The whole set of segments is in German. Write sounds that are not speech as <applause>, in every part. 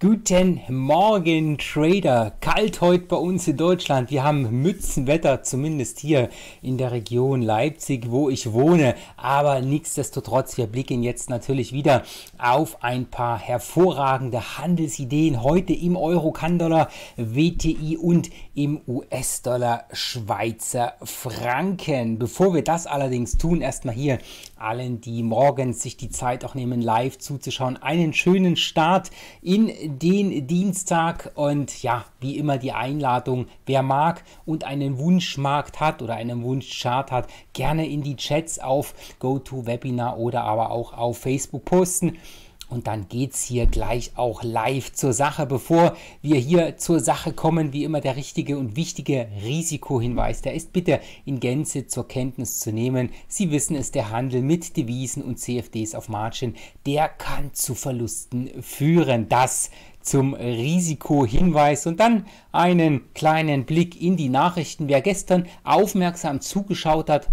Guten Morgen, Trader. Kalt heute bei uns in Deutschland. Wir haben Mützenwetter, zumindest hier in der Region Leipzig, wo ich wohne. Aber nichtsdestotrotz, wir blicken jetzt natürlich wieder auf ein paar hervorragende Handelsideen. Heute im euro kandollar WTI und im US-Dollar Schweizer Franken. Bevor wir das allerdings tun, erstmal hier allen, die morgens sich die Zeit auch nehmen, live zuzuschauen, einen schönen Start in den Dienstag und ja, wie immer die Einladung, wer mag und einen Wunschmarkt hat oder einen Wunschchart hat, gerne in die Chats auf GoToWebinar oder aber auch auf Facebook posten. Und dann geht's hier gleich auch live zur Sache. Bevor wir hier zur Sache kommen, wie immer der richtige und wichtige Risikohinweis, der ist bitte in Gänze zur Kenntnis zu nehmen. Sie wissen es, der Handel mit Devisen und CFDs auf Margin, der kann zu Verlusten führen. Das zum Risikohinweis und dann einen kleinen Blick in die Nachrichten. Wer gestern aufmerksam zugeschaut hat,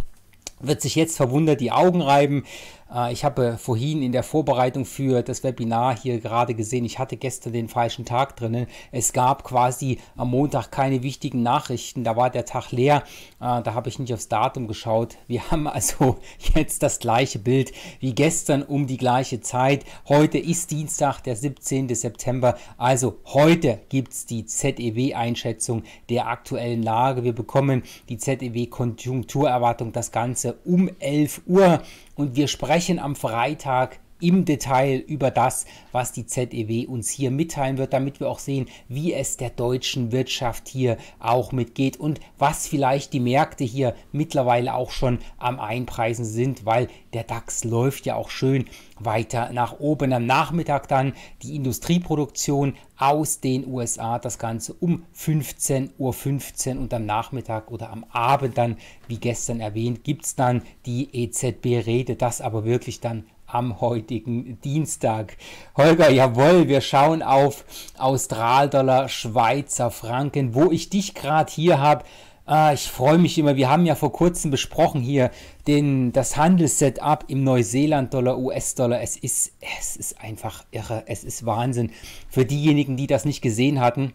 wird sich jetzt verwundert die Augen reiben. Äh, ich habe vorhin in der Vorbereitung für das Webinar hier gerade gesehen, ich hatte gestern den falschen Tag drinnen. Es gab quasi am Montag keine wichtigen Nachrichten, da war der Tag leer, äh, da habe ich nicht aufs Datum geschaut. Wir <laughs> haben also jetzt das gleiche Bild wie gestern um die gleiche Zeit. Heute ist Dienstag, der 17. September, also heute gibt es die ZEW-Einschätzung der aktuellen Lage. Wir bekommen die ZEW-Konjunkturerwartung, das Ganze um 11 Uhr und wir sprechen am Freitag im Detail über das, was die ZEW uns hier mitteilen wird, damit wir auch sehen, wie es der deutschen Wirtschaft hier auch mitgeht und was vielleicht die Märkte hier mittlerweile auch schon am Einpreisen sind, weil der DAX läuft ja auch schön weiter nach oben. Am Nachmittag dann die Industrieproduktion aus den USA, das Ganze um 15.15 Uhr 15 und am Nachmittag oder am Abend dann, wie gestern erwähnt, gibt es dann die EZB-Rede, das aber wirklich dann am heutigen Dienstag. Holger, jawohl, wir schauen auf Australdollar, Schweizer Franken, wo ich dich gerade hier habe. Ah, ich freue mich immer. Wir haben ja vor kurzem besprochen hier den, das Handelssetup im Neuseeland-Dollar, US-Dollar. Es ist, es ist einfach irre. Es ist Wahnsinn. Für diejenigen, die das nicht gesehen hatten,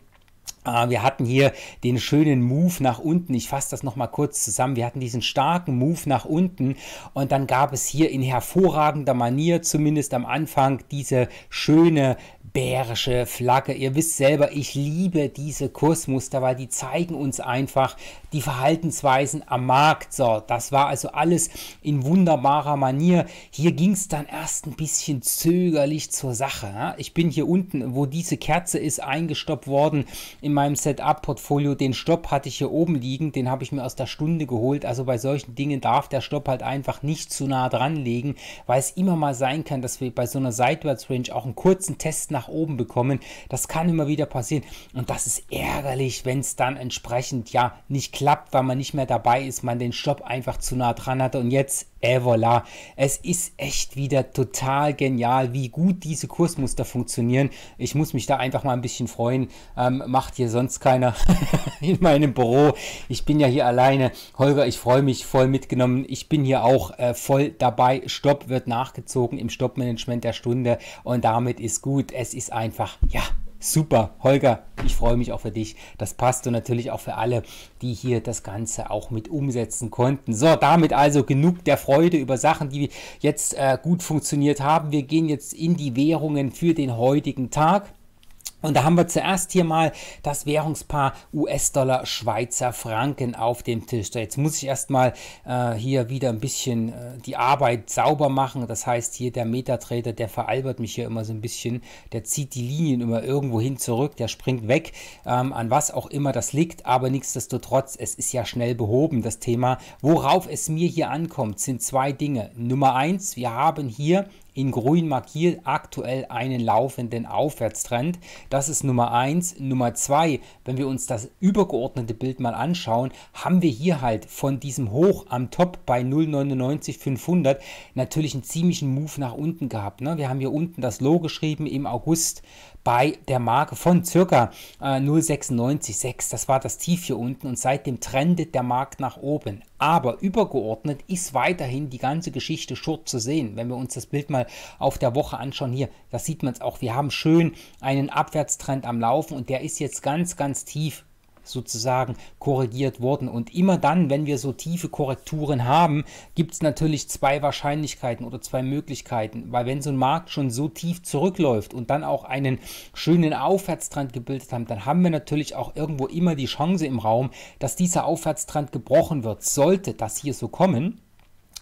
Ah, wir hatten hier den schönen Move nach unten. Ich fasse das nochmal kurz zusammen. Wir hatten diesen starken Move nach unten und dann gab es hier in hervorragender Manier, zumindest am Anfang, diese schöne bärische Flagge. Ihr wisst selber, ich liebe diese Kursmuster, weil die zeigen uns einfach die Verhaltensweisen am Markt. So, das war also alles in wunderbarer Manier. Hier ging es dann erst ein bisschen zögerlich zur Sache. Ich bin hier unten, wo diese Kerze ist, eingestoppt worden. Im in meinem Setup-Portfolio. Den Stopp hatte ich hier oben liegen, den habe ich mir aus der Stunde geholt. Also bei solchen Dingen darf der Stopp halt einfach nicht zu nah dran liegen, weil es immer mal sein kann, dass wir bei so einer Seitwärts-Range auch einen kurzen Test nach oben bekommen. Das kann immer wieder passieren und das ist ärgerlich, wenn es dann entsprechend ja nicht klappt, weil man nicht mehr dabei ist, man den Stopp einfach zu nah dran hatte und jetzt Et voilà. Es ist echt wieder total genial, wie gut diese Kursmuster funktionieren. Ich muss mich da einfach mal ein bisschen freuen. Ähm, macht hier sonst keiner <laughs> in meinem Büro. Ich bin ja hier alleine. Holger, ich freue mich voll mitgenommen. Ich bin hier auch äh, voll dabei. Stopp wird nachgezogen im Stoppmanagement der Stunde und damit ist gut. Es ist einfach, ja, Super, Holger, ich freue mich auch für dich. Das passt und natürlich auch für alle, die hier das Ganze auch mit umsetzen konnten. So, damit also genug der Freude über Sachen, die jetzt äh, gut funktioniert haben. Wir gehen jetzt in die Währungen für den heutigen Tag. Und da haben wir zuerst hier mal das Währungspaar US-Dollar Schweizer Franken auf dem Tisch. So, jetzt muss ich erstmal äh, hier wieder ein bisschen äh, die Arbeit sauber machen. Das heißt, hier der Metatrader, der veralbert mich hier immer so ein bisschen. Der zieht die Linien immer irgendwo hin zurück, der springt weg, ähm, an was auch immer das liegt. Aber nichtsdestotrotz, es ist ja schnell behoben, das Thema. Worauf es mir hier ankommt, sind zwei Dinge. Nummer eins, wir haben hier in grün markiert aktuell einen laufenden Aufwärtstrend. Das ist Nummer 1. Nummer 2, wenn wir uns das übergeordnete Bild mal anschauen, haben wir hier halt von diesem Hoch am Top bei 0,99,500 natürlich einen ziemlichen Move nach unten gehabt. Ne? Wir haben hier unten das Low geschrieben im August bei der Marke von circa äh, 0,96,6. Das war das Tief hier unten und seitdem trendet der Markt nach oben. Aber übergeordnet ist weiterhin die ganze Geschichte short zu sehen. Wenn wir uns das Bild mal auf der Woche anschauen, hier, da sieht man es auch. Wir haben schön einen Abwärtstrend am Laufen und der ist jetzt ganz, ganz tief sozusagen korrigiert wurden. Und immer dann, wenn wir so tiefe Korrekturen haben, gibt es natürlich zwei Wahrscheinlichkeiten oder zwei Möglichkeiten. Weil wenn so ein Markt schon so tief zurückläuft und dann auch einen schönen Aufwärtstrend gebildet haben, dann haben wir natürlich auch irgendwo immer die Chance im Raum, dass dieser Aufwärtstrend gebrochen wird. Sollte das hier so kommen,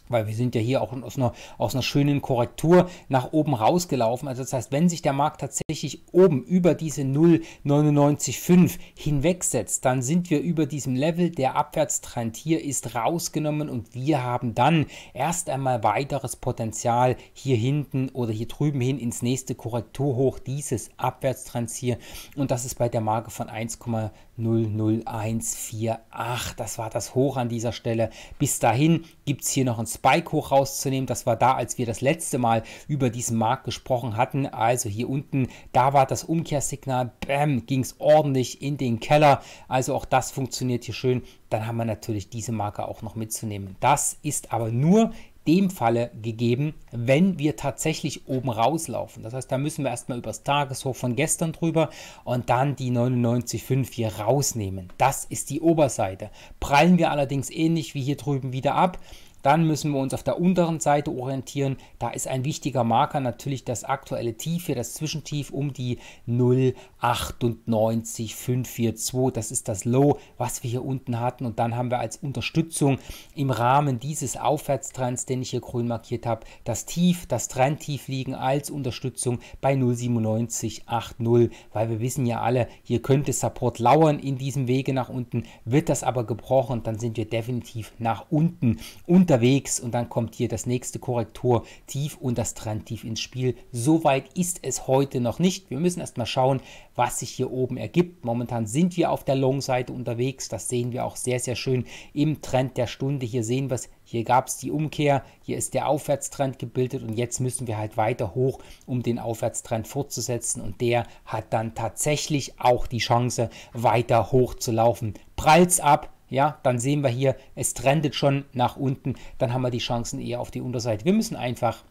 weil wir sind ja hier auch aus einer, aus einer, schönen Korrektur nach oben rausgelaufen. Also das heißt, wenn sich der Markt tatsächlich oben über diese 0,995 hinwegsetzt, dann sind wir über diesem Level. Der Abwärtstrend hier ist rausgenommen und wir haben dann erst einmal weiteres Potenzial hier hinten oder hier drüben hin ins nächste Korrekturhoch dieses Abwärtstrends hier. Und das ist bei der Marke von 1,9. 00148. Das war das Hoch an dieser Stelle. Bis dahin gibt es hier noch einen Spike hoch rauszunehmen. Das war da, als wir das letzte Mal über diesen Markt gesprochen hatten. Also hier unten, da war das Umkehrsignal. Bäm, ging es ordentlich in den Keller. Also auch das funktioniert hier schön. Dann haben wir natürlich diese Marke auch noch mitzunehmen. Das ist aber nur dem Falle gegeben, wenn wir tatsächlich oben rauslaufen. Das heißt, da müssen wir erstmal übers Tageshoch von gestern drüber und dann die 99,5 hier rausnehmen. Das ist die Oberseite. Prallen wir allerdings ähnlich wie hier drüben wieder ab, dann müssen wir uns auf der unteren Seite orientieren. Da ist ein wichtiger Marker natürlich das aktuelle Tief hier, das Zwischentief um die 0,98542. Das ist das Low, was wir hier unten hatten. Und dann haben wir als Unterstützung im Rahmen dieses Aufwärtstrends, den ich hier grün markiert habe, das Tief, das Trendtief liegen als Unterstützung bei 0,9780. Weil wir wissen ja alle, hier könnte Support lauern in diesem Wege nach unten. Wird das aber gebrochen, dann sind wir definitiv nach unten. Und unterwegs und dann kommt hier das nächste Korrektur tief und das Trend tief ins Spiel. Soweit ist es heute noch nicht. Wir müssen erstmal schauen, was sich hier oben ergibt. Momentan sind wir auf der Long-Seite unterwegs. Das sehen wir auch sehr, sehr schön im Trend der Stunde. Hier sehen wir es. Hier gab es die Umkehr, hier ist der Aufwärtstrend gebildet und jetzt müssen wir halt weiter hoch, um den Aufwärtstrend fortzusetzen und der hat dann tatsächlich auch die Chance, weiter hoch zu laufen. Prallt's ab, ja, dann sehen wir hier, es trendet schon nach unten, dann haben wir die Chancen eher auf die Unterseite. Wir müssen einfach,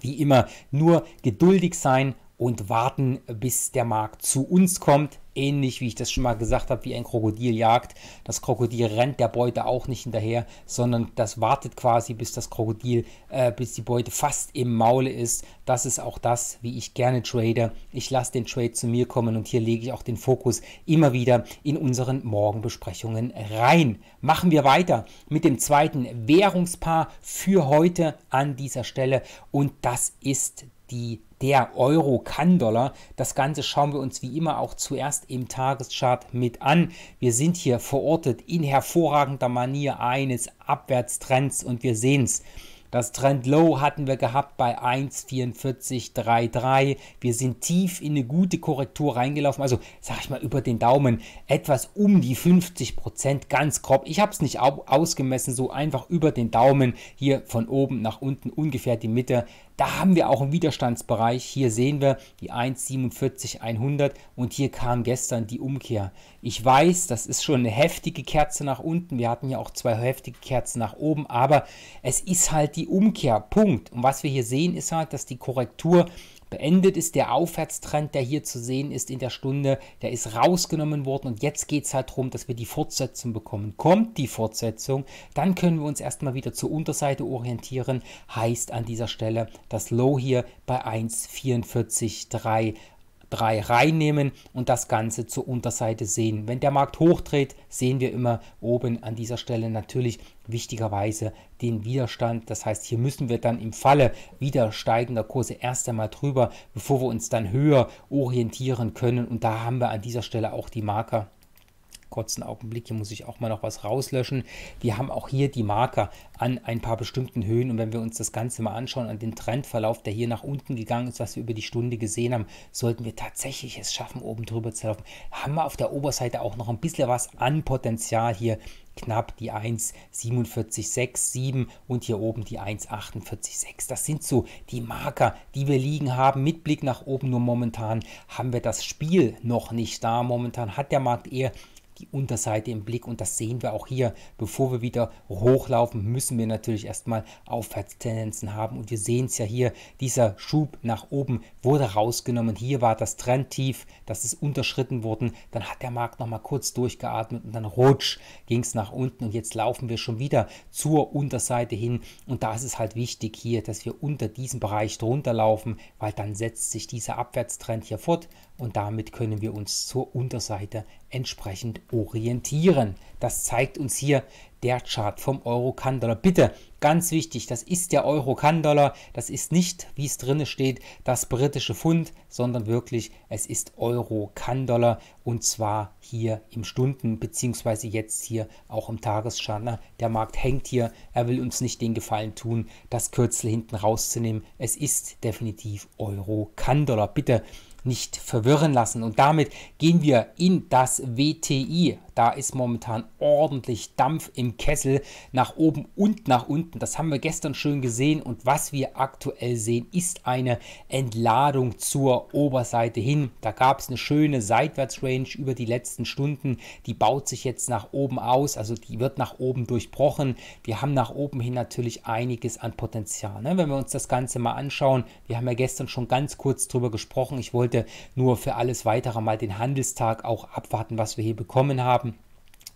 wie immer, nur geduldig sein und warten, bis der Markt zu uns kommt. Ähnlich wie ich das schon mal gesagt habe, wie ein Krokodil jagt. Das Krokodil rennt der Beute auch nicht hinterher, sondern das wartet quasi, bis das Krokodil, äh, bis die Beute fast im Maule ist. Das ist auch das, wie ich gerne trade. Ich lasse den Trade zu mir kommen und hier lege ich auch den Fokus immer wieder in unseren Morgenbesprechungen rein. Machen wir weiter mit dem zweiten Währungspaar für heute an dieser Stelle und das ist die der Euro kann Dollar. Das Ganze schauen wir uns wie immer auch zuerst im Tageschart mit an. Wir sind hier verortet in hervorragender Manier eines Abwärtstrends und wir sehen es. Das Trend Low hatten wir gehabt bei 1,4433. Wir sind tief in eine gute Korrektur reingelaufen. Also, sag ich mal, über den Daumen etwas um die 50 Prozent, ganz grob. Ich habe es nicht ausgemessen, so einfach über den Daumen hier von oben nach unten ungefähr die Mitte da haben wir auch einen Widerstandsbereich. Hier sehen wir die 1,47,100 und hier kam gestern die Umkehr. Ich weiß, das ist schon eine heftige Kerze nach unten. Wir hatten ja auch zwei heftige Kerzen nach oben, aber es ist halt die Umkehr. Punkt. Und was wir hier sehen, ist halt, dass die Korrektur Beendet ist der Aufwärtstrend, der hier zu sehen ist in der Stunde. Der ist rausgenommen worden und jetzt geht es halt darum, dass wir die Fortsetzung bekommen. Kommt die Fortsetzung, dann können wir uns erstmal wieder zur Unterseite orientieren. Heißt an dieser Stelle das Low hier bei 1,44,3 3 reinnehmen und das Ganze zur Unterseite sehen. Wenn der Markt hochdreht, sehen wir immer oben an dieser Stelle natürlich wichtigerweise den Widerstand. Das heißt, hier müssen wir dann im Falle wieder steigender Kurse erst einmal drüber, bevor wir uns dann höher orientieren können. Und da haben wir an dieser Stelle auch die Marker kurzen Augenblick, hier muss ich auch mal noch was rauslöschen. Wir haben auch hier die Marker an ein paar bestimmten Höhen und wenn wir uns das Ganze mal anschauen, an den Trendverlauf, der hier nach unten gegangen ist, was wir über die Stunde gesehen haben, sollten wir tatsächlich es schaffen, oben drüber zu laufen, haben wir auf der Oberseite auch noch ein bisschen was an Potenzial hier knapp die 1,4767 und hier oben die 1,486. Das sind so die Marker, die wir liegen haben. Mit Blick nach oben nur momentan haben wir das Spiel noch nicht da. Momentan hat der Markt eher die Unterseite im Blick und das sehen wir auch hier. Bevor wir wieder hochlaufen, müssen wir natürlich erstmal Aufwärtstendenzen haben und wir sehen es ja hier, dieser Schub nach oben wurde rausgenommen. Hier war das Trendtief, das ist unterschritten worden. Dann hat der Markt nochmal kurz durchgeatmet und dann rutsch ging es nach unten und jetzt laufen wir schon wieder zur Unterseite hin und da ist es halt wichtig hier, dass wir unter diesem Bereich drunter laufen, weil dann setzt sich dieser Abwärtstrend hier fort und damit können wir uns zur Unterseite entsprechend orientieren. Das zeigt uns hier der Chart vom Euro-Kann-Dollar. Bitte, ganz wichtig, das ist der Euro-Kann-Dollar. Das ist nicht, wie es drinne steht, das britische Pfund, sondern wirklich, es ist Euro-Kann-Dollar und zwar hier im Stunden- bzw. jetzt hier auch im Tagesschart. der Markt hängt hier, er will uns nicht den Gefallen tun, das Kürzel hinten rauszunehmen. Es ist definitiv Euro-Kann-Dollar. Bitte nicht verwirren lassen. Und damit gehen wir in das WTI, da ist momentan ordentlich Dampf im Kessel nach oben und nach unten. Das haben wir gestern schön gesehen und was wir aktuell sehen, ist eine Entladung zur Oberseite hin. Da gab es eine schöne Seitwärtsrange über die letzten Stunden. Die baut sich jetzt nach oben aus, also die wird nach oben durchbrochen. Wir haben nach oben hin natürlich einiges an Potenzial. Ne? Wenn wir uns das Ganze mal anschauen, wir haben ja gestern schon ganz kurz drüber gesprochen. Ich wollte nur für alles weitere mal den Handelstag auch abwarten, was wir hier bekommen haben.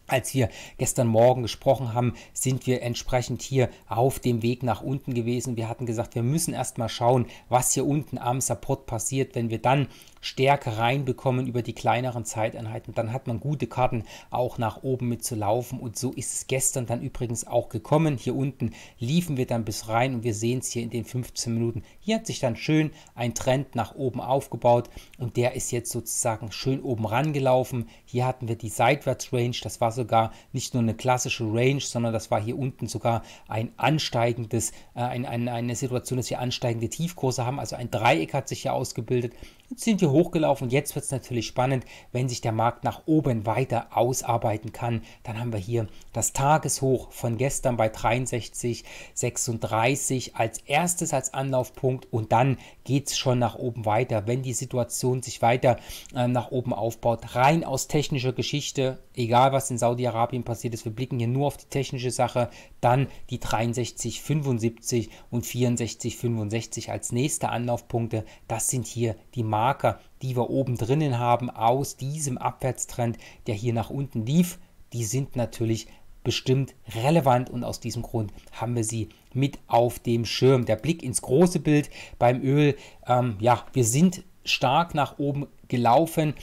Als wir gestern Morgen gesprochen haben, sind wir entsprechend hier auf dem Weg nach unten gewesen. Wir hatten gesagt, wir müssen erstmal schauen, was hier unten am Support passiert. Wenn wir dann Stärke reinbekommen über die kleineren Zeiteinheiten, dann hat man gute Karten, auch nach oben mit zu laufen. Und so ist es gestern dann übrigens auch gekommen. Hier unten liefen wir dann bis rein und wir sehen es hier in den 15 Minuten. Hier hat sich dann schön ein Trend nach oben aufgebaut und der ist jetzt sozusagen schön oben rangelaufen. Hier hatten wir die Seitwärtsrange, das war sogar nicht nur eine klassische Range, sondern das war hier unten sogar ein ansteigendes, äh, ein, ein, eine Situation, dass wir ansteigende Tiefkurse haben. Also ein Dreieck hat sich hier ausgebildet Jetzt sind wir hochgelaufen und jetzt wird es natürlich spannend, wenn sich der Markt nach oben weiter ausarbeiten kann. Dann haben wir hier das Tageshoch von gestern bei 63,36 als erstes als Anlaufpunkt und dann geht es schon nach oben weiter, wenn die Situation sich weiter äh, nach oben aufbaut. Rein aus technischer Geschichte egal was in Saudi-Arabien passiert ist, wir blicken hier nur auf die technische Sache, dann die 63, 75 und 64, 65 als nächste Anlaufpunkte. Das sind hier die Marker, die wir oben drinnen haben aus diesem Abwärtstrend, der hier nach unten lief. Die sind natürlich bestimmt relevant und aus diesem Grund haben wir sie mit auf dem Schirm. Der Blick ins große Bild beim Öl, ähm, ja, wir sind stark nach oben gelaufen.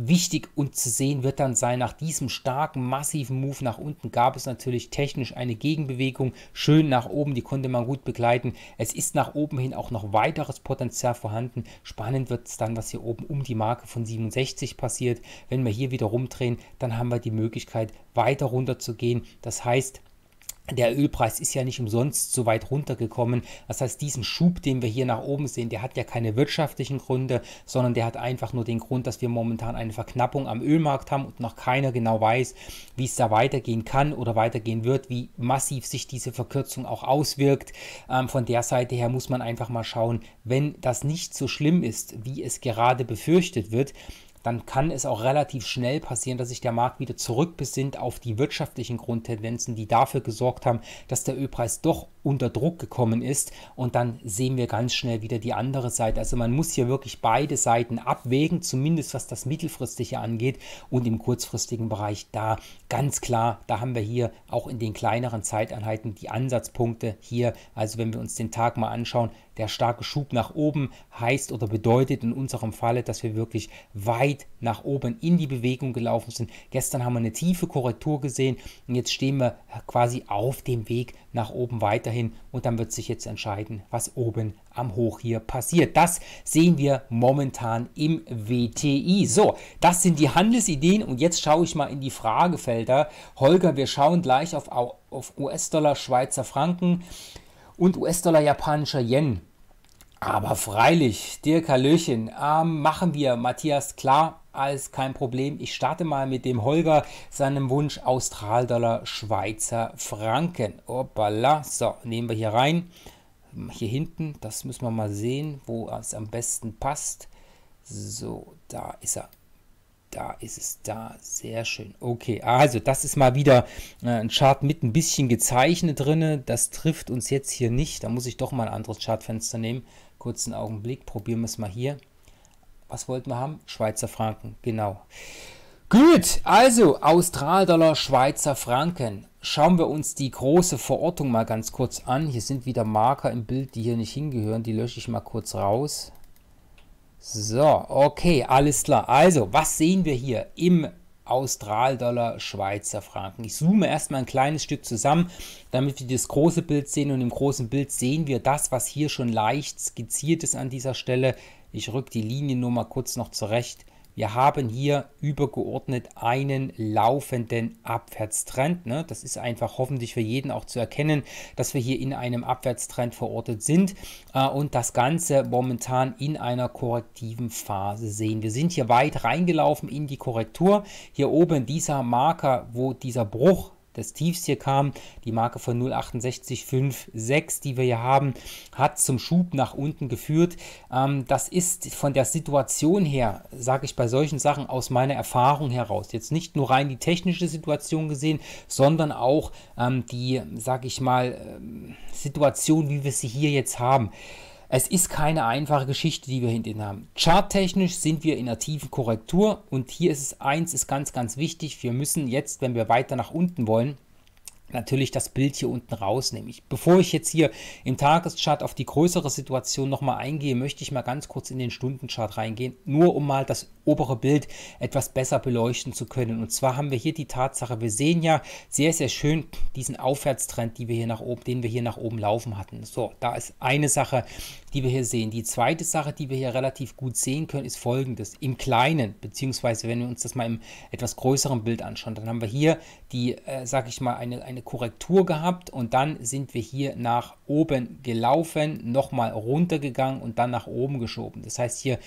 Wichtig und zu sehen wird dann sein, nach diesem starken, massiven Move nach unten gab es natürlich technisch eine Gegenbewegung, schön nach oben, die konnte man gut begleiten. Es ist nach oben hin auch noch weiteres Potenzial vorhanden. Spannend wird es dann, was hier oben um die Marke von 67 passiert. Wenn wir hier wieder rumdrehen, dann haben wir die Möglichkeit, weiter runter zu gehen. Das heißt, der Ölpreis ist ja nicht umsonst so weit runtergekommen. Das heißt, diesen Schub, den wir hier nach oben sehen, der hat ja keine wirtschaftlichen Gründe, sondern der hat einfach nur den Grund, dass wir momentan eine Verknappung am Ölmarkt haben und noch keiner genau weiß, wie es da weitergehen kann oder weitergehen wird, wie massiv sich diese Verkürzung auch auswirkt. Ähm, von der Seite her muss man einfach mal schauen, wenn das nicht so schlimm ist, wie es gerade befürchtet wird, dann kann es auch relativ schnell passieren, dass sich der Markt wieder zurückbesinnt auf die wirtschaftlichen Grundtendenzen, die dafür gesorgt haben, dass der Ölpreis doch unter Druck gekommen ist und dann sehen wir ganz schnell wieder die andere Seite. Also man muss hier wirklich beide Seiten abwägen, zumindest was das mittelfristige angeht und im kurzfristigen Bereich da ganz klar, da haben wir hier auch in den kleineren Zeiteinheiten die Ansatzpunkte hier. Also wenn wir uns den Tag mal anschauen, der starke Schub nach oben heißt oder bedeutet in unserem Falle, dass wir wirklich weit nach oben in die Bewegung gelaufen sind. Gestern haben wir eine tiefe Korrektur gesehen und jetzt stehen wir quasi auf dem Weg nach oben weiterhin und dann wird sich jetzt entscheiden, was oben am Hoch hier passiert. Das sehen wir momentan im WTI. So, das sind die Handelsideen und jetzt schaue ich mal in die Fragefelder. Holger, wir schauen gleich auf, auf US-Dollar, Schweizer Franken und US-Dollar, japanischer Yen. Aber freilich, Dirk Hallöchen, ähm, machen wir Matthias klar alles kein Problem. Ich starte mal mit dem Holger, seinem Wunsch Australdollar Schweizer Franken. Hoppala, so, nehmen wir hier rein. Hier hinten, das müssen wir mal sehen, wo es am besten passt. So, da ist er. Da ist es da. Sehr schön. Okay, also das ist mal wieder äh, ein Chart mit ein bisschen gezeichnet drin. Das trifft uns jetzt hier nicht. Da muss ich doch mal ein anderes Chartfenster nehmen. Kurzen Augenblick. Probieren wir es mal hier was wollten wir haben? Schweizer Franken, genau. Gut, also Australdollar, Schweizer Franken. Schauen wir uns die große Verortung mal ganz kurz an. Hier sind wieder Marker im Bild, die hier nicht hingehören. Die lösche ich mal kurz raus. So, okay, alles klar. Also, was sehen wir hier im Australdollar, Schweizer Franken. Ich zoome erstmal ein kleines Stück zusammen, damit wir das große Bild sehen. Und im großen Bild sehen wir das, was hier schon leicht skizziert ist an dieser Stelle. Ich rück die Linie nur mal kurz noch zurecht. Wir haben hier übergeordnet einen laufenden Abwärtstrend. Ne? Das ist einfach hoffentlich für jeden auch zu erkennen, dass wir hier in einem Abwärtstrend verortet sind äh, und das Ganze momentan in einer korrektiven Phase sehen. Wir sind hier weit reingelaufen in die Korrektur. Hier oben dieser Marker, wo dieser Bruch das Tiefst hier kam. Die Marke von 0,6856, die wir hier haben, hat zum Schub nach unten geführt. Ähm, das ist von der Situation her, sage ich bei solchen Sachen aus meiner Erfahrung heraus, jetzt nicht nur rein die technische Situation gesehen, sondern auch ähm, die, sage ich mal, ähm, Situation, wie wir sie hier jetzt haben. Es ist keine einfache Geschichte, die wir hinten haben. Charttechnisch sind wir in einer tiefen Korrektur und hier ist es eins, ist ganz, ganz wichtig. Wir müssen jetzt, wenn wir weiter nach unten wollen, natürlich das Bild hier unten rausnehme. Ich, bevor ich jetzt hier im Tageschart auf die größere Situation nochmal eingehe, möchte ich mal ganz kurz in den Stundenchart reingehen, nur um mal das obere Bild etwas besser beleuchten zu können. Und zwar haben wir hier die Tatsache, wir sehen ja sehr, sehr schön diesen Aufwärtstrend, die wir hier nach oben, den wir hier nach oben laufen hatten. So, da ist eine Sache, die wir hier sehen. Die zweite Sache, die wir hier relativ gut sehen können, ist folgendes. Im Kleinen, beziehungsweise wenn wir uns das mal im etwas größeren Bild anschauen, dann haben wir hier die, äh, sag ich mal, eine, eine eine Korrektur gehabt und dann sind wir hier nach oben gelaufen, nochmal runtergegangen und dann nach oben geschoben. Das heißt, hier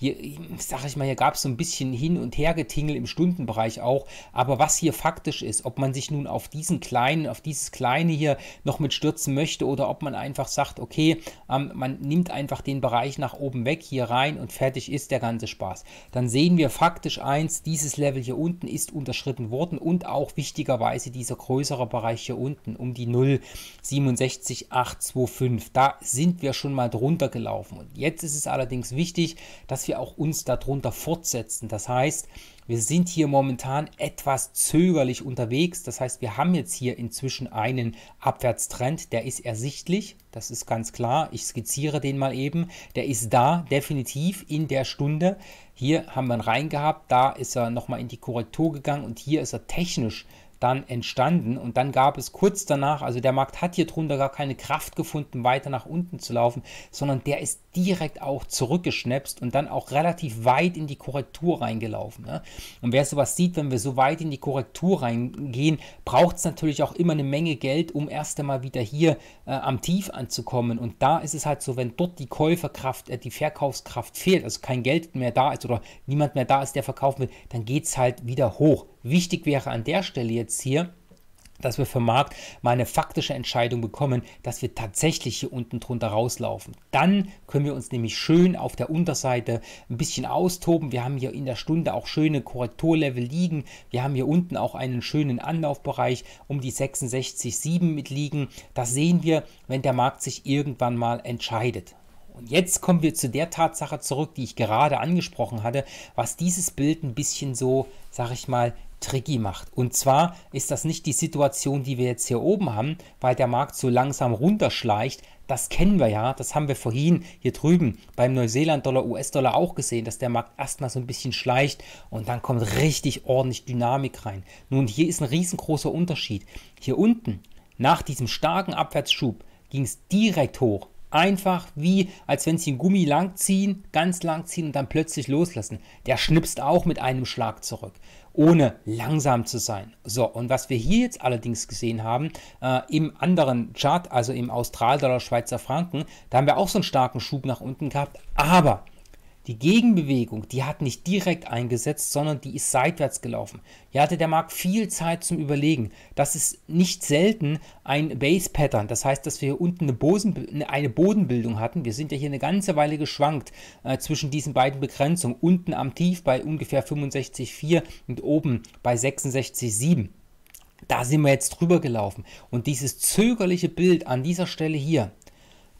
hier, sag ich mal, hier gab es so ein bisschen hin und her Getingel im Stundenbereich auch. Aber was hier faktisch ist, ob man sich nun auf diesen kleinen, auf dieses kleine hier noch mit stürzen möchte oder ob man einfach sagt, okay, ähm, man nimmt einfach den Bereich nach oben weg, hier rein und fertig ist der ganze Spaß. Dann sehen wir faktisch eins, dieses Level hier unten ist unterschritten worden und auch wichtigerweise dieser größere Bereich hier unten um die 0,67825. Da sind wir schon mal drunter gelaufen. Und jetzt ist es allerdings wichtig, dass wir sie auch uns darunter fortsetzen. Das heißt, wir sind hier momentan etwas zögerlich unterwegs. Das heißt, wir haben jetzt hier inzwischen einen Abwärtstrend, der ist ersichtlich. Das ist ganz klar. Ich skizziere den mal eben. Der ist da, definitiv in der Stunde. Hier haben wir ihn reingehabt. Da ist er nochmal in die Korrektur gegangen und hier ist er technisch dann entstanden. Und dann gab es kurz danach, also der Markt hat hier drunter gar keine Kraft gefunden, weiter nach unten zu laufen, sondern der ist direkt auch zurückgeschnäpst und dann auch relativ weit in die Korrektur reingelaufen. Ne? Und wer sowas sieht, wenn wir so weit in die Korrektur reingehen, braucht es natürlich auch immer eine Menge Geld, um erst einmal wieder hier äh, am Tief anzukommen. Und da ist es halt so, wenn dort die Käuferkraft, äh, die Verkaufskraft fehlt, also kein Geld mehr da ist oder niemand mehr da ist, der verkaufen will, dann geht es halt wieder hoch. Wichtig wäre an der Stelle jetzt hier, dass wir für Markt mal eine faktische Entscheidung bekommen, dass wir tatsächlich hier unten drunter rauslaufen. Dann können wir uns nämlich schön auf der Unterseite ein bisschen austoben. Wir haben hier in der Stunde auch schöne Korrekturlevel liegen. Wir haben hier unten auch einen schönen Anlaufbereich um die 66,7 mit liegen. Das sehen wir, wenn der Markt sich irgendwann mal entscheidet. Und jetzt kommen wir zu der Tatsache zurück, die ich gerade angesprochen hatte, was dieses Bild ein bisschen so, sag ich mal, tricky macht. Und zwar ist das nicht die Situation, die wir jetzt hier oben haben, weil der Markt so langsam runterschleicht. Das kennen wir ja, das haben wir vorhin hier drüben beim Neuseeland-Dollar, US-Dollar auch gesehen, dass der Markt erstmal so ein bisschen schleicht und dann kommt richtig ordentlich Dynamik rein. Nun, hier ist ein riesengroßer Unterschied. Hier unten, nach diesem starken Abwärtsschub, ging es direkt hoch einfach wie, als wenn sie einen Gummi langziehen, ganz langziehen und dann plötzlich loslassen. Der schnipst auch mit einem Schlag zurück ohne langsam zu sein. So, und was wir hier jetzt allerdings gesehen haben, äh, im anderen Chart, also im Austral-Dollar-Schweizer Franken, da haben wir auch so einen starken Schub nach unten gehabt, aber die Gegenbewegung, die hat nicht direkt eingesetzt, sondern die ist seitwärts gelaufen. Hier hatte der Markt viel Zeit zum Überlegen. Das ist nicht selten ein Base-Pattern. Das heißt, dass wir hier unten eine, Bosen, eine, Bodenbildung hatten. Wir sind ja hier eine ganze Weile geschwankt äh, zwischen diesen beiden Begrenzungen. Unten am Tief bei ungefähr 65,4 und oben bei 66,7. Da sind wir jetzt drüber gelaufen. Und dieses zögerliche Bild an dieser Stelle hier,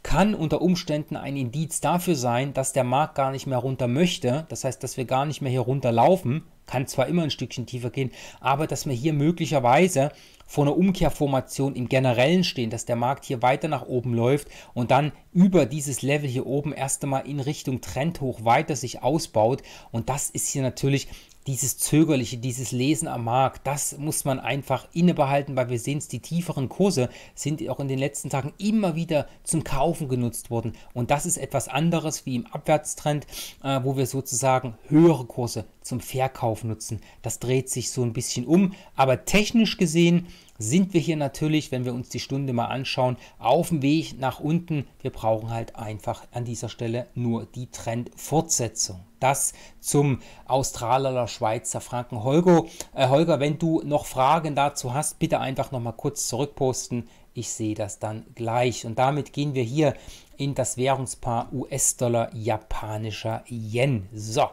kann unter Umständen ein Indiz dafür sein, dass der Markt gar nicht mehr runter möchte. Das heißt, dass wir gar nicht mehr hier runterlaufen. Kann zwar immer ein Stückchen tiefer gehen, aber dass wir hier möglicherweise vor einer Umkehrformation im Generellen stehen, dass der Markt hier weiter nach oben läuft und dann über dieses Level hier oben erst einmal in Richtung Trendhoch weiter sich ausbaut. Und das ist hier natürlich dieses Zögerliche, dieses Lesen am Markt, das muss man einfach innebehalten, weil wir sehen es, die tieferen Kurse sind auch in den letzten Tagen immer wieder zum Kaufen genutzt worden. Und das ist etwas anderes wie im Abwärtstrend, äh, wo wir sozusagen höhere Kurse zum Verkauf nutzen. Das dreht sich so ein bisschen um. Aber technisch gesehen sind wir hier natürlich, wenn wir uns die Stunde mal anschauen, auf dem Weg nach unten. Wir brauchen halt einfach an dieser Stelle nur die Trendfortsetzung. Das zum Australer oder Schweizer Franken. Holger, äh Holger, wenn du noch Fragen dazu hast, bitte einfach nochmal kurz zurückposten. Ich sehe das dann gleich. Und damit gehen wir hier in das Währungspaar US-Dollar japanischer Yen. So,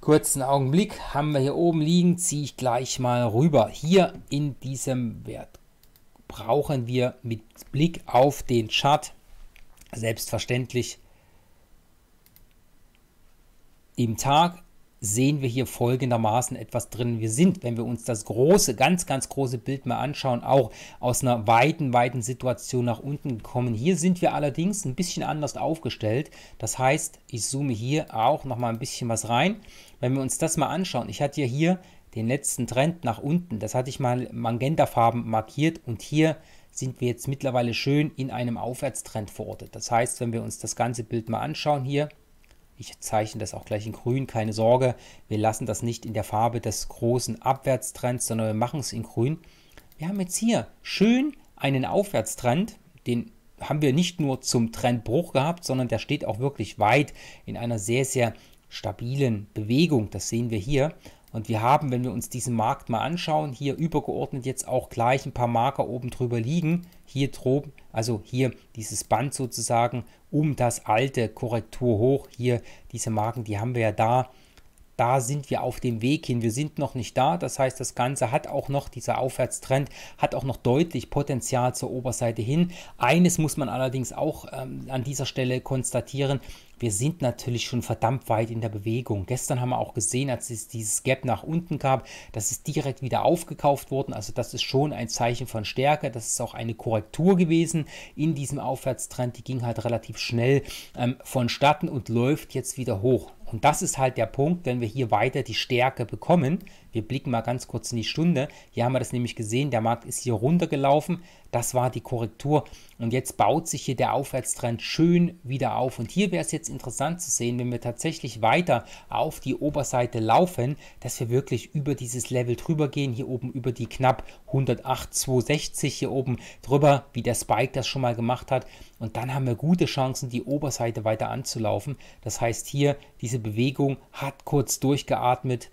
kurzen Augenblick haben wir hier oben liegen, ziehe ich gleich mal rüber. Hier in diesem Wert brauchen wir mit Blick auf den Chart selbstverständlich im Tag sehen wir hier folgendermaßen etwas drin. Wir sind, wenn wir uns das große, ganz, ganz große Bild mal anschauen, auch aus einer weiten, weiten Situation nach unten gekommen. Hier sind wir allerdings ein bisschen anders aufgestellt. Das heißt, ich zoome hier auch nochmal ein bisschen was rein. Wenn wir uns das mal anschauen, ich hatte ja hier den letzten Trend nach unten. Das hatte ich mal Magentafarben markiert und hier sind wir jetzt mittlerweile schön in einem Aufwärtstrend verortet. Das heißt, wenn wir uns das ganze Bild mal anschauen hier, ich zeichne das auch gleich in grün, keine Sorge. Wir lassen das nicht in der Farbe des großen Abwärtstrends, sondern wir machen es in grün. Wir haben jetzt hier schön einen Aufwärtstrend, den haben wir nicht nur zum Trendbruch gehabt, sondern der steht auch wirklich weit in einer sehr, sehr stabilen Bewegung. Das sehen wir hier. Und wir haben, wenn wir uns diesen Markt mal anschauen, hier übergeordnet jetzt auch gleich ein paar Marker oben drüber liegen. Hier droben, also hier dieses Band sozusagen um das alte Korrektur hoch. Hier diese Marken, die haben wir ja da da sind wir auf dem Weg hin. Wir sind noch nicht da. Das heißt, das Ganze hat auch noch, dieser Aufwärtstrend hat auch noch deutlich Potenzial zur Oberseite hin. Eines muss man allerdings auch ähm, an dieser Stelle konstatieren. Wir sind natürlich schon verdammt weit in der Bewegung. Gestern haben wir auch gesehen, als es dieses Gap nach unten gab, dass es direkt wieder aufgekauft worden. Also das ist schon ein Zeichen von Stärke. Das ist auch eine Korrektur gewesen in diesem Aufwärtstrend. Die ging halt relativ schnell ähm, vonstatten und läuft jetzt wieder hoch. Und das ist halt der Punkt, wenn wir hier weiter die Stärke bekommen, wir blicken mal ganz kurz in die Stunde. Hier haben wir das nämlich gesehen. Der Markt ist hier runtergelaufen. Das war die Korrektur. Und jetzt baut sich hier der Aufwärtstrend schön wieder auf. Und hier wäre es jetzt interessant zu sehen, wenn wir tatsächlich weiter auf die Oberseite laufen, dass wir wirklich über dieses Level drüber gehen. Hier oben über die knapp 108,260 hier oben drüber, wie der Spike das schon mal gemacht hat. Und dann haben wir gute Chancen, die Oberseite weiter anzulaufen. Das heißt hier, diese Bewegung hat kurz durchgeatmet,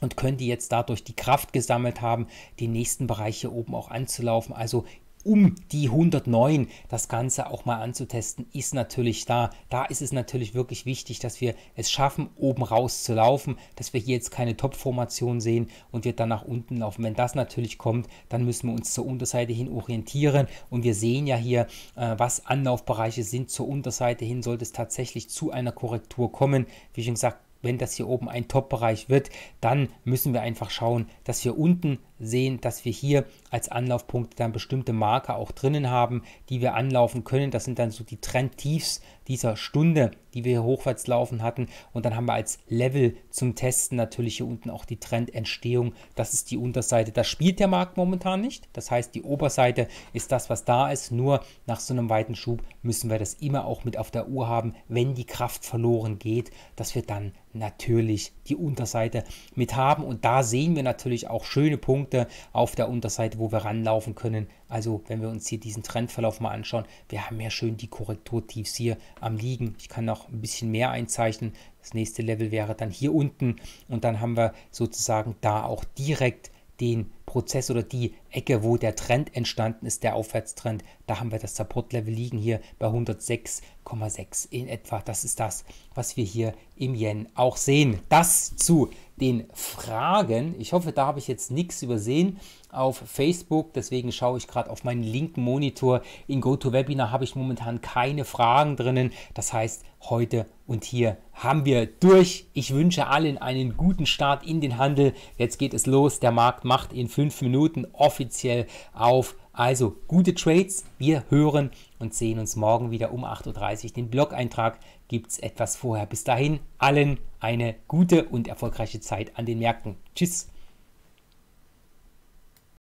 und können die jetzt dadurch die Kraft gesammelt haben, die nächsten Bereiche oben auch anzulaufen. Also um die 109 das Ganze auch mal anzutesten, ist natürlich da. Da ist es natürlich wirklich wichtig, dass wir es schaffen, oben raus zu laufen, dass wir hier jetzt keine Top-Formation sehen und wir dann nach unten laufen. Wenn das natürlich kommt, dann müssen wir uns zur Unterseite hin orientieren und wir sehen ja hier, äh, was Anlaufbereiche sind. Zur Unterseite hin sollte es tatsächlich zu einer Korrektur kommen. Wie schon gesagt, wenn das hier oben ein Top-Bereich wird, dann müssen wir einfach schauen, dass wir unten sehen, dass wir hier als Anlaufpunkt dann bestimmte Marker auch drinnen haben, die wir anlaufen können. Das sind dann so die Trendtiefs dieser Stunde, die wir hier hochwärts laufen hatten. Und dann haben wir als Level zum Testen natürlich hier unten auch die Trendentstehung. Das ist die Unterseite. Das spielt der Markt momentan nicht. Das heißt, die Oberseite ist das, was da ist. Nur nach so einem weiten Schub müssen wir das immer auch mit auf der Uhr haben, wenn die Kraft verloren geht, dass wir dann natürlich die Unterseite mit haben. Und da sehen wir natürlich auch schöne Punkte Punkte auf der Unterseite, wo wir ranlaufen können. Also wenn wir uns hier diesen Trendverlauf mal anschauen, wir haben ja schön die Korrekturtiefs hier am Liegen. Ich kann noch ein bisschen mehr einzeichnen. Das nächste Level wäre dann hier unten und dann haben wir sozusagen da auch direkt den Prozess oder die Ecke, wo der Trend entstanden ist, der Aufwärtstrend. Da haben wir das Support-Level liegen hier bei 106,6 in etwa. Das ist das, was wir hier im Yen auch sehen. Das zu den Fragen. Ich hoffe, da habe ich jetzt nichts übersehen auf Facebook. Deswegen schaue ich gerade auf meinen linken Monitor. In GoToWebinar habe ich momentan keine Fragen drinnen. Das heißt, heute und hier haben wir durch. Ich wünsche allen einen guten Start in den Handel. Jetzt geht es los. Der Markt macht in fünf Minuten offiziell offiziell auf. Also gute Trades. Wir hören und sehen uns morgen wieder um 8.30 Uhr. Den Blog-Eintrag gibt es etwas vorher. Bis dahin allen eine gute und erfolgreiche Zeit an den Märkten. Tschüss.